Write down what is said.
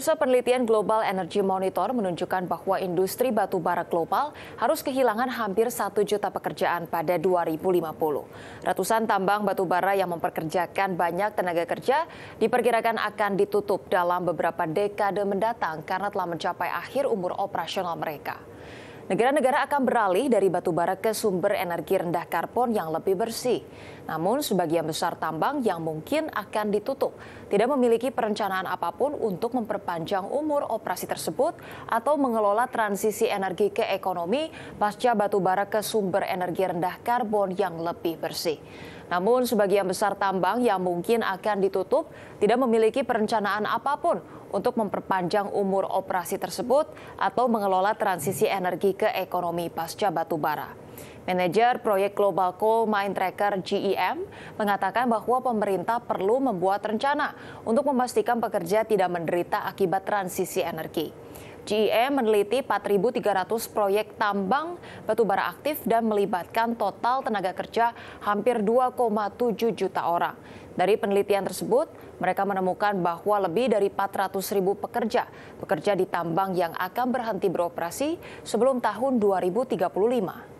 Pemirsa penelitian Global Energy Monitor menunjukkan bahwa industri batu bara global harus kehilangan hampir 1 juta pekerjaan pada 2050. Ratusan tambang batu bara yang memperkerjakan banyak tenaga kerja diperkirakan akan ditutup dalam beberapa dekade mendatang karena telah mencapai akhir umur operasional mereka. Negara-negara akan beralih dari batubara ke sumber energi rendah karbon yang lebih bersih. Namun sebagian besar tambang yang mungkin akan ditutup tidak memiliki perencanaan apapun untuk memperpanjang umur operasi tersebut atau mengelola transisi energi ke ekonomi pasca batubara ke sumber energi rendah karbon yang lebih bersih. Namun sebagian besar tambang yang mungkin akan ditutup tidak memiliki perencanaan apapun untuk memperpanjang umur operasi tersebut atau mengelola transisi energi ke ekonomi pasca batubara. bara. Manajer proyek Global Coal Mine Tracker GEM mengatakan bahwa pemerintah perlu membuat rencana untuk memastikan pekerja tidak menderita akibat transisi energi. GIE meneliti 4.300 proyek tambang batubara aktif dan melibatkan total tenaga kerja hampir 2,7 juta orang. Dari penelitian tersebut, mereka menemukan bahwa lebih dari 400 ribu pekerja bekerja di tambang yang akan berhenti beroperasi sebelum tahun 2035.